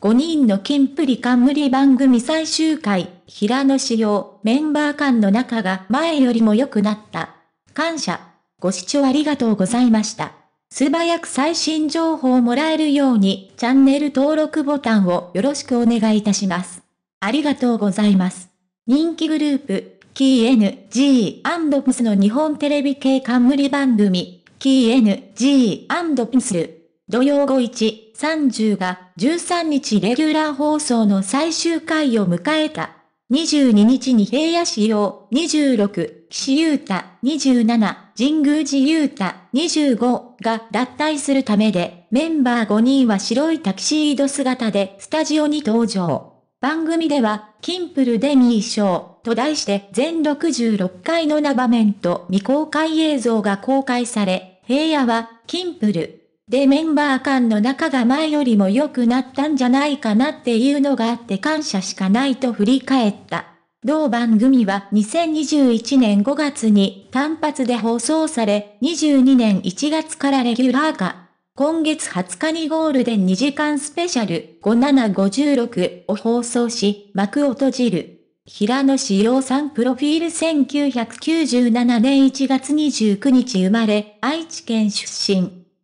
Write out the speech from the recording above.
5人の金プリ冠番組最終回、平野紫耀、メンバー間の仲が前よりも良くなった。感謝。ご視聴ありがとうございました。素早く最新情報をもらえるように、チャンネル登録ボタンをよろしくお願いいたします。ありがとうございます。人気グループ、KNG&PS の日本テレビ系冠番組、KNG&PS 土曜午1、30が13日レギュラー放送の最終回を迎えた。22日に平野市要26、岸優太27、神宮寺優太25が脱退するためで、メンバー5人は白いタキシード姿でスタジオに登場。番組では、キンプルデミー賞と題して全66回の名場面と未公開映像が公開され、平野は、キンプル、でメンバー間の仲が前よりも良くなったんじゃないかなっていうのがあって感謝しかないと振り返った。同番組は2021年5月に単発で放送され、22年1月からレギュラー化。今月20日にゴールデン2時間スペシャル5756を放送し、幕を閉じる。平野志陽さんプロフィール1997年1月29日生まれ、愛知県出身。